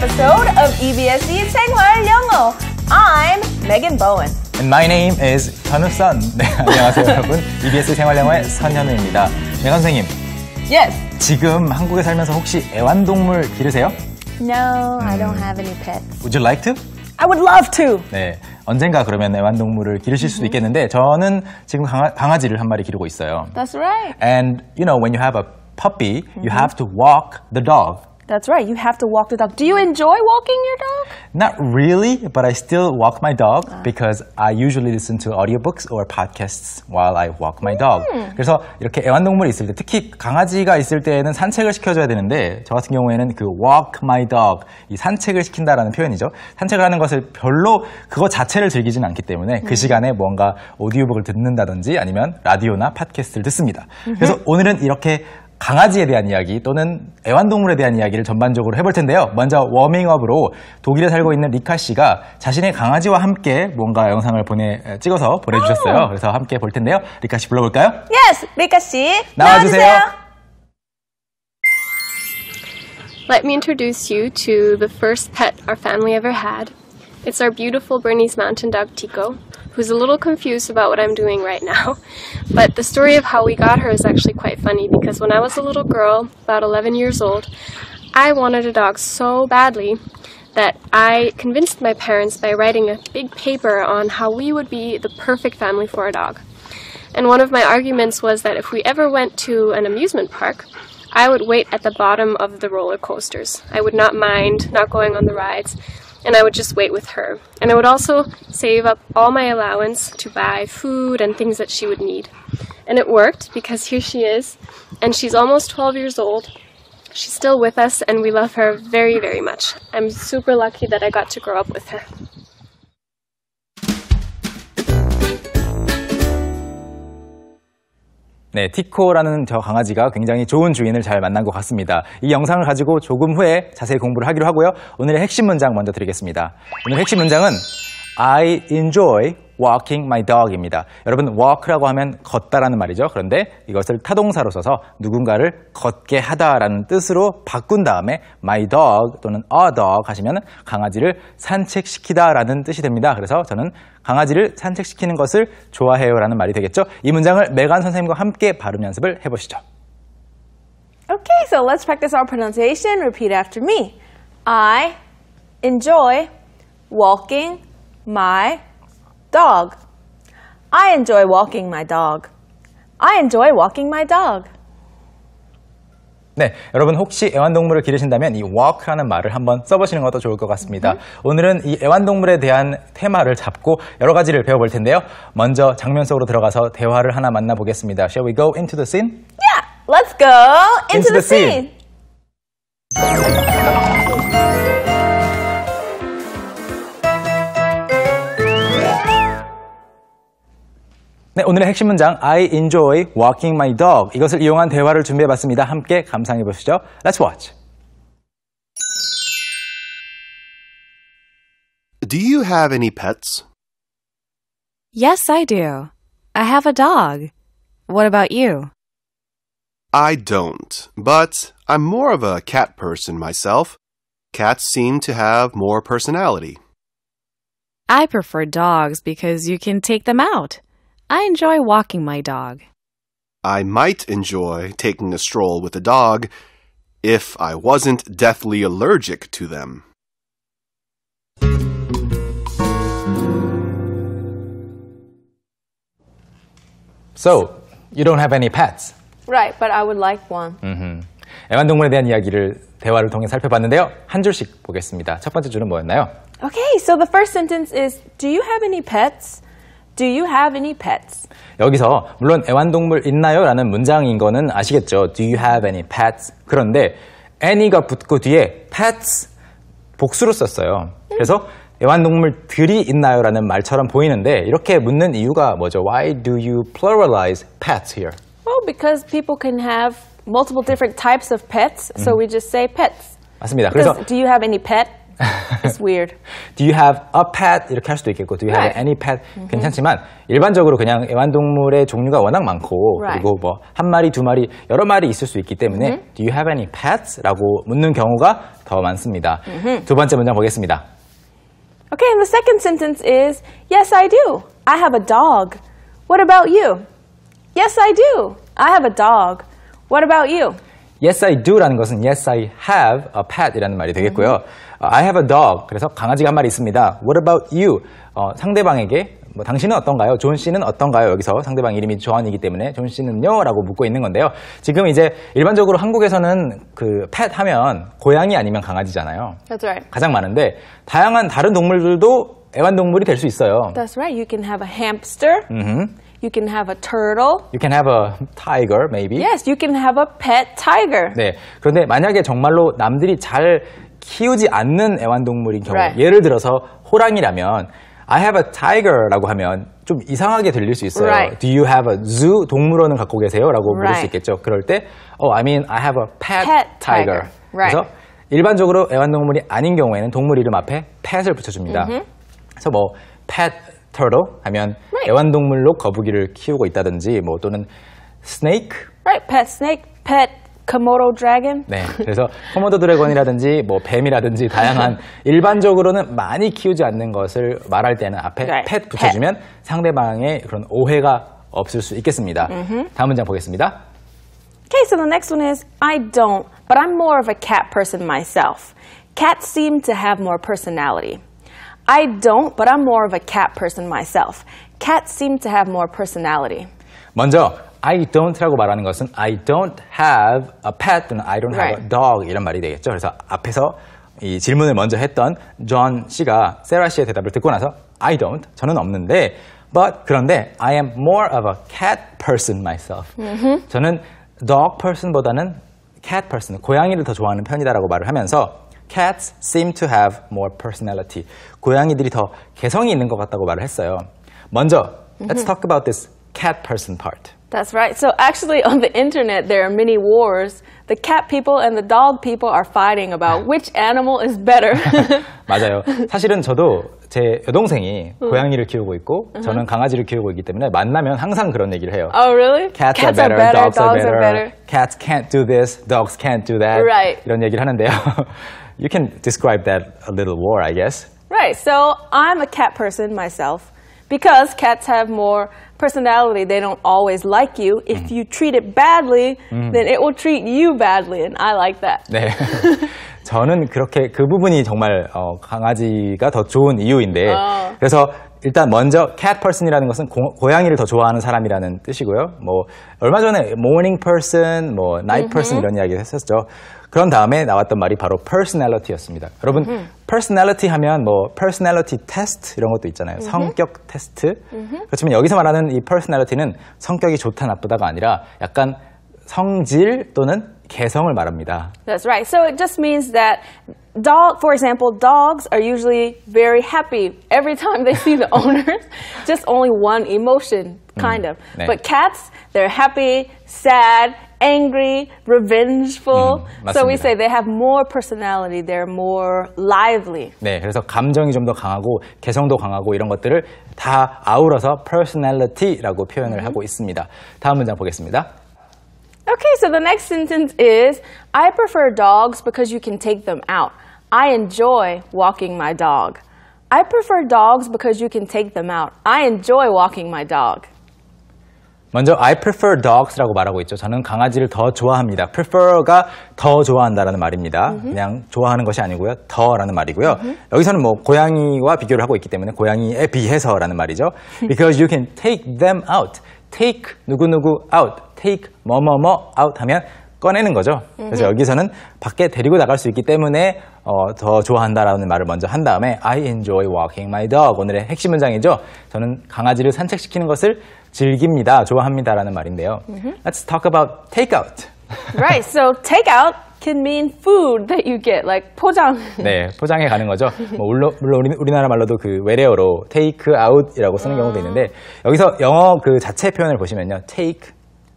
episode of EBSE 생활 영어. I'm Megan Bowen. And my name is 현우선. 네, 안녕하세요 여러분. EBS 생활 선현우입니다. 네 선생님. Yes. 지금 한국에 살면서 혹시 애완동물 기르세요? No, I don't have any pets. Would you like to? I would love to. 네. 언젠가 그러면 애완동물을 기르실 수도 mm-hmm. 있겠는데 저는 지금 강아, 강아지를 한 마리 기르고 있어요. That's right. And you know when you have a puppy, you mm-hmm. have to walk the dog. That's right. You have to walk the dog. Do you enjoy walking your dog? Not really, but I still walk my dog 아. because I usually listen to audiobooks or podcasts while I walk my dog. 그래서 이렇게 애완동물이 있을 때 특히 강아지가 있을 때에는 산책을 시켜줘야 되는데 저 같은 경우에는 그 walk my dog 이 산책을 시킨다라는 표현이죠. 산책을 하는 것을 별로 그거 자체를 즐기진 않기 때문에 그 음. 시간에 뭔가 오디오북을 듣는다든지 아니면 라디오나 팟캐스트를 듣습니다. 그래서 오늘은 이렇게 강아지에 대한 이야기 또는 애완동물에 대한 이야기를 전반적으로 해볼 텐데요. 먼저 워밍업으로 독일에 살고 있는 리카 씨가 자신의 강아지와 함께 뭔가 영상을 보내 찍어서 보내주셨어요. 아. 그래서 함께 볼 텐데요. 리카 씨 불러볼까요? Yes, 리카 씨 나와주세요. 나와주세요. Let me introduce you to the first pet our family ever had. It's our beautiful Bernese Mountain dog Tico, who's a little confused about what I'm doing right now. But the story of how we got her is actually quite funny because when I was a little girl, about 11 years old, I wanted a dog so badly that I convinced my parents by writing a big paper on how we would be the perfect family for a dog. And one of my arguments was that if we ever went to an amusement park, I would wait at the bottom of the roller coasters. I would not mind not going on the rides and I would just wait with her. And I would also save up all my allowance to buy food and things that she would need. And it worked because here she is, and she's almost 12 years old. She's still with us, and we love her very, very much. I'm super lucky that I got to grow up with her. 네, 티코라는 저 강아지가 굉장히 좋은 주인을 잘 만난 것 같습니다. 이 영상을 가지고 조금 후에 자세히 공부를 하기로 하고요. 오늘의 핵심 문장 먼저 드리겠습니다. 오늘 핵심 문장은 I enjoy walking my dog입니다. 여러분 walk라고 하면 걷다라는 말이죠. 그런데 이것을 타동사로 써서 누군가를 걷게 하다라는 뜻으로 바꾼 다음에 my dog 또는 a dog 하시면 강아지를 산책시키다라는 뜻이 됩니다. 그래서 저는 강아지를 산책시키는 것을 좋아해요라는 말이 되겠죠. 이 문장을 메간 선생님과 함께 발음 연습을 해보시죠. Okay, so let's practice our pronunciation. Repeat after me. I enjoy walking my Dog. I enjoy walking my dog. I enjoy walking my dog. 네, 여러분 혹시 애완동물을 기르신다면 이 walk라는 말을 한번 써보시는 것도 좋을 것 같습니다. 음. 오늘은 이 애완동물에 대한 테마를 잡고 여러 가지를 배워볼 텐데요. 먼저 장면 속으로 들어가서 대화를 하나 만나보겠습니다. Shall we go into the scene? Yeah, let's go into, the, scene. 네, 오늘의 핵심 문장 I enjoy walking my dog 이것을 이용한 대화를 준비해봤습니다. 함께 보시죠. Let's watch. Do you have any pets? Yes, I do. I have a dog. What about you? I don't, but I'm more of a cat person myself. Cats seem to have more personality. I prefer dogs because you can take them out. I enjoy walking my dog. I might enjoy taking a stroll with a dog if I wasn't deathly allergic to them. So, you don't have any pets. Right, but I would like one. Mm-hmm. 애완동물에 대한 이야기를 대화를 통해 살펴봤는데요. 한 줄씩 보겠습니다. 첫 번째 줄은 뭐였나요? Okay, so the first sentence is Do you have any pets? Do you have any pets? 여기서 물론 애완동물 있나요? 라는 문장인 거는 아시겠죠. Do you have any pets? 그런데 any가 붙고 뒤에 pets 복수로 썼어요. 그래서 애완동물들이 있나요? 라는 말처럼 보이는데 이렇게 묻는 이유가 뭐죠? Why do you pluralize pets here? Well, because people can have multiple different types of pets, so we just say pets. 맞습니다. 그래서 do you have any pet? It's weird. Do you have a pet? 이렇게 할 수도 있겠고, do you have Right. any pet? 괜찮지만 일반적으로 그냥 애완동물의 종류가 워낙 많고 Right. 그리고 뭐 한 마리, 두 마리, 여러 마리 있을 수 있기 때문에 do you have any pets? 라고 묻는 경우가 더 많습니다. 두 번째 문장 보겠습니다. Okay, and the second sentence is Yes, I do. I have a dog. What about you? Yes, I do. I have a dog. What about you? Yes, I do라는 것은 yes, I have a pet이라는 말이 되겠고요. 어, I have a dog. 그래서 강아지가 한 마리 있습니다. What about you? 어, 상대방에게 뭐 당신은 어떤가요? 존 씨는 어떤가요? 여기서 상대방 이름이 존이기 때문에 존 씨는요? 라고 묻고 있는 건데요. 지금 이제 일반적으로 한국에서는 그펫 하면 고양이 아니면 강아지잖아요. That's right. 가장 많은데 다양한 다른 동물들도 애완동물이 될 수 있어요. That's right. You can have a hamster. Mm-hmm. You can have a turtle. You can have a tiger, maybe. Yes, you can have a pet tiger. 네. 그런데 만약에 정말로 남들이 잘 키우지 않는 애완동물인 경우 right. 예를 들어서 호랑이라면 I have a tiger라고 하면 좀 이상하게 들릴 수 있어요. Right. Do you have a zoo? 동물원은 갖고 계세요?라고 물을 right. 수 있겠죠. 그럴 때 Oh, I mean I have a pet, pet tiger. tiger. 그래서 일반적으로 애완동물이 아닌 경우에는 동물 이름 앞에 pet을 붙여줍니다. Mm -hmm. 그래서 뭐 pet turtle 하면 애완동물로 거북이를 키우고 있다든지 뭐 또는 snake, right? Pet snake, pet Komodo dragon? 네. 그래서 코모도 드래곤이라든지 뭐 뱀이라든지 다양한 일반적으로는 많이 키우지 않는 것을 말할 때는 앞에 right. pet 붙여주면 pet. 상대방의 그런 오해가 없을 수 있겠습니다. Mm-hmm. 다음 문장 보겠습니다. Okay, so the next one is I don't, but I'm more of a cat person myself. Cats seem to have more personality. I don't, but I'm more of a cat person myself. Cats seem to have more personality. 먼저 I don't라고 말하는 것은 I don't have a pet 또는 I don't have a dog 이런 말이 되겠죠. 그래서 앞에서 이 질문을 먼저 했던 존 씨가 세라 씨의 대답을 듣고 나서 I don't 저는 없는데 but 그런데 I am more of a cat person myself. 음흠. 저는 dog person보다는 cat person 고양이를 더 좋아하는 편이다라고 말을 하면서 cats seem to have more personality. 고양이들이 더 개성이 있는 것 같다고 말을 했어요. 먼저 let's talk about this cat person part. That's right. So actually, on the internet, there are many wars. The cat people and the dog people are fighting about which animal is better. 맞아요. 사실은 저도 제 여동생이 고양이를 키우고 있고 저는 강아지를 키우고 있기 때문에 만나면 항상 그런 얘기를 해요. Oh, really? Cats, are better, dogs, are, better. Cats can't do this, dogs can't do that. Right. 이런 얘기를 하는데요. you can describe that a little war, I guess. Right. So I'm a cat person myself because cats have more personality, they don't always like you. If mm. you treat it badly, mm. then it will treat you badly, and I like that. 저는 그렇게 그 부분이 정말 어, 강아지가 더 좋은 이유인데 아. 그래서 일단 먼저 cat person이라는 것은 고, 양이를더 좋아하는 사람이라는 뜻이고요. 뭐 얼마 전에 morning person, 뭐 night person 이런 이야기를 했었죠. 그런 다음에 나왔던 말이 바로 personality였습니다. 여러분 음 personality 하면 뭐 personality test 이런 것도 있잖아요. 음흠. 성격 테스트. 그렇지만 여기서 말하는 이 personality는 성격이 좋다 나쁘다가 아니라 약간 성질 또는 개성을 말합니다. That's right. So it just means that dog, for example, dogs are usually very happy every time they see the owners. just only one emotion, kind 음, of. 네. But cats, they're happy, sad, angry, revengeful. 음, so we say they have more personality, they're more lively. 네, 그래서 감정이 좀 더 강하고 개성도 강하고 이런 것들을 다 아우러서 personality라고 표현을 음. 하고 있습니다. 다음 문장 보겠습니다. Okay, so the next sentence is I prefer dogs because you can take them out. I enjoy walking my dog. I prefer dogs because you can take them out. I enjoy walking my dog. 먼저 I prefer dogs라고 말하고 있죠. 저는 강아지를 더 좋아합니다. prefer가 더 좋아한다라는 말입니다. Mm -hmm. 그냥 좋아하는 것이 아니고요. 더라는 말이고요. Mm -hmm. 여기서는 뭐 고양이와 비교를 하고 있기 때문에 고양이에 비해서라는 말이죠. Because you can take them out. take 누구누구 out, take 뭐 뭐뭐 out 하면 꺼내는 거죠. 그래서 여기서는 밖에 데리고 나갈 수 있기 때문에 어, 더 좋아한다라는 말을 먼저 한 다음에 I enjoy walking my dog 오늘의 핵심 문장이죠. 저는 강아지를 산책시키는 것을 즐깁니다, 좋아합니다라는 말인데요. Let's talk about takeout. Right, so takeout can mean food that you get, like 포장. 네, 포장해 가는 거죠. 뭐 물론, 물론 우리나라 말로도 그 외래어로 take out이라고 쓰는 경우도 있는데 여기서 영어 그 자체 표현을 보시면요, take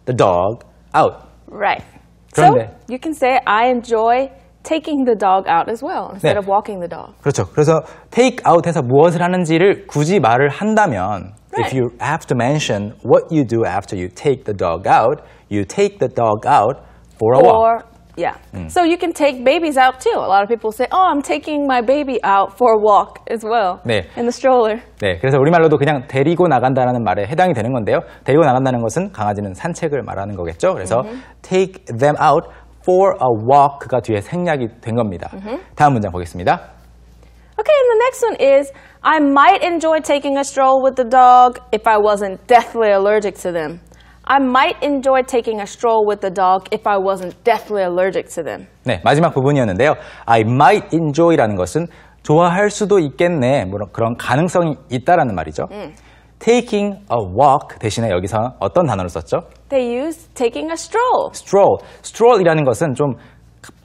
the dog out. Right. 그런데 so you can say I enjoy taking the dog out as well instead 네. of walking the dog. 그렇죠. 그래서 take o u t 에서 무엇을 하는지를 굳이 말을 한다면 i f you have to mention what you do after you take the dog out, you take the dog out for a or walk. Yeah. Mm. So you can take babies out too. A lot of people say, "Oh, I'm taking my baby out for a walk as well." 네. In the stroller. 네. 그래서 우리말로도 그냥 데리고 나간다라는 말에 해당이 되는 건데요. 데리고 나간다는 것은 강아지는 산책을 말하는 거겠죠. 그래서 mm -hmm. take them out for a walk가 뒤에 생략이 된 겁니다. Mm -hmm. 다음 문장 보겠습니다. Okay, and the next one is I might enjoy taking a stroll with the dog if I wasn't deathly allergic to them. I might enjoy taking a stroll with the dog if I wasn't deathly allergic to them. 네, 마지막 부분이었는데요. I might enjoy라는 것은 좋아할 수도 있겠네, 뭐 그런 가능성이 있다라는 말이죠. 음. taking a walk 대신에 여기서 어떤 단어를 썼죠? They use taking a stroll. stroll. stroll이라는 것은 좀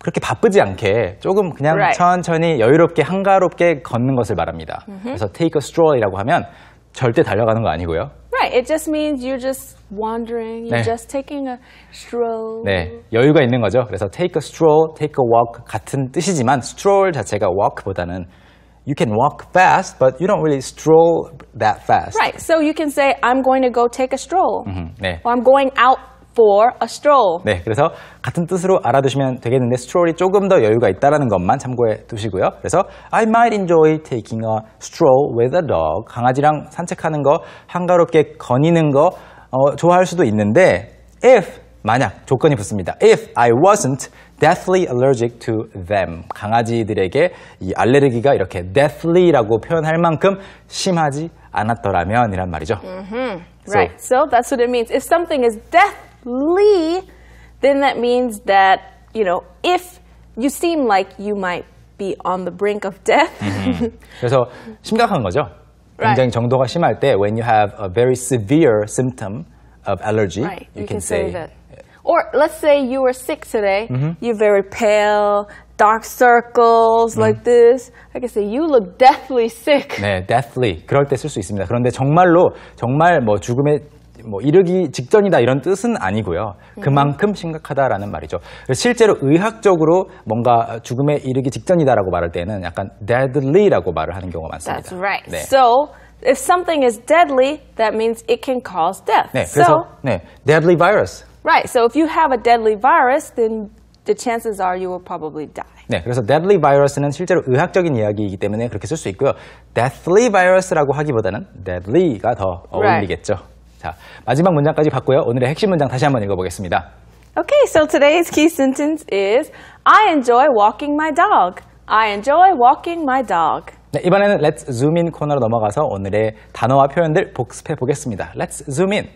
그렇게 바쁘지 않게 조금 그냥 right. 천천히 여유롭게 한가롭게 걷는 것을 말합니다. Mm -hmm. 그래서 take a stroll이라고 하면 절대 달려가는 거 아니고요. Right. It just means you're just wandering. You're 네. just taking a stroll. 네, 여유가 있는 거죠. 그래서 take a stroll, take a walk 같은 뜻이지만 stroll 자체가 walk보다는 you can walk fast, but you don't really stroll that fast. Right. So you can say I'm going to go take a stroll. 네. Or I'm going out for a stroll. 네, 그래서 같은 뜻으로 알아두시면 되겠는데 스트롤이 조금 더 여유가 있다는 것만 참고해 두시고요. 그래서 I might enjoy taking a stroll with a dog. 강아지랑 산책하는 거, 한가롭게 거니는 거 어, 좋아할 수도 있는데 if 만약 조건이 붙습니다. If I wasn't deathly allergic to them. 강아지들에게 이 알레르기가 이렇게 deathly라고 표현할 만큼 심하지 않았더라면이란 말이죠. Mm -hmm. Right. So, so that's what it means. If something is death li, then that means that, you know, if you seem like you might be on the brink of death. Mm-hmm. 그래서 심각한 거죠. Right. 굉장히 정도가 심할 때 when you have a very severe symptom of allergy, right. you, you, can, can say, say that. Or let's say you were sick today. Mm -hmm. You're very pale, dark circles mm. like this. I can say you look deathly sick. 네, deathly. 그럴 때 쓸 수 있습니다. 그런데 정말로 정말 뭐 죽음의 뭐 이르기 직전이다 이런 뜻은 아니고요. 그만큼 심각하다라는 말이죠. 실제로 의학적으로 뭔가 죽음에 이르기 직전이다라고 말할 때는 약간 deadly라고 말을 하는 경우가 많습니다. That's right. 네. So if something is deadly, that means it can cause death. 네, 그래서 so, 네, deadly virus. Right. So if you have a deadly virus, then the chances are you will probably die. 네, 그래서 deadly virus는 실제로 의학적인 이야기이기 때문에 그렇게 쓸 수 있고요. deathly virus라고 하기보다는 deadly가 더 어울리겠죠. Right. 자, 마지막 문장까지 봤고요. 오늘의 핵심 문장 다시 한번 읽어보겠습니다. Okay, so today's key sentence is I enjoy walking my dog. I enjoy walking my dog. 네, 이번에는 Let's Zoom In 코너로 넘어가서 오늘의 단어와 표현들 복습해 보겠습니다. Let's Zoom In.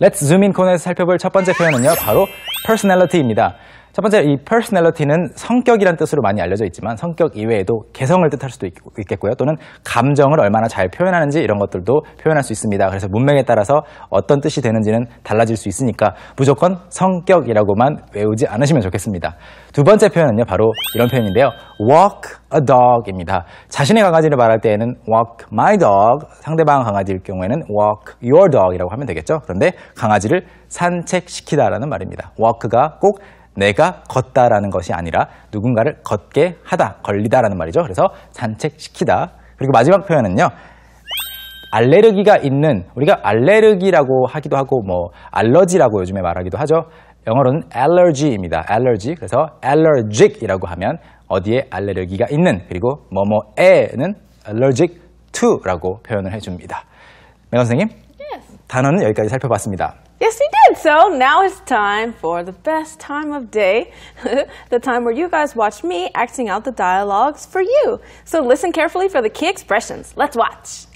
Let's Zoom In 코너에서 살펴볼 첫 번째 표현은요, 바로 personality입니다. 첫 번째 이 personality는 성격이란 뜻으로 많이 알려져 있지만 성격 이외에도 개성을 뜻할 수도 있겠고요. 또는 감정을 얼마나 잘 표현하는지 이런 것들도 표현할 수 있습니다. 그래서 문맥에 따라서 어떤 뜻이 되는지는 달라질 수 있으니까 무조건 성격이라고만 외우지 않으시면 좋겠습니다. 두 번째 표현은요. 바로 이런 표현인데요. walk a dog입니다. 자신의 강아지를 말할 때에는 walk my dog, 상대방 강아지일 경우에는 walk your dog이라고 하면 되겠죠. 그런데 강아지를 산책시키다라는 말입니다. walk가 꼭 내가 걷다라는 것이 아니라 누군가를 걷게 하다, 걸리다라는 말이죠. 그래서 산책시키다. 그리고 마지막 표현은요. 알레르기가 있는 우리가 알레르기라고 하기도 하고 뭐 알러지라고 요즘에 말하기도 하죠. 영어로는 알러지입니다 알러지. 그래서 allergic이라고 하면 어디에 알레르기가 있는 그리고 뭐뭐에는 allergic to라고 표현을 해줍니다. 매건 선생님, yes. 단어는 여기까지 살펴봤습니다. Yes, he did. So now it's time for the best time of day, the time where you guys watch me acting out the dialogues for you. So listen carefully for the key expressions. Let's watch.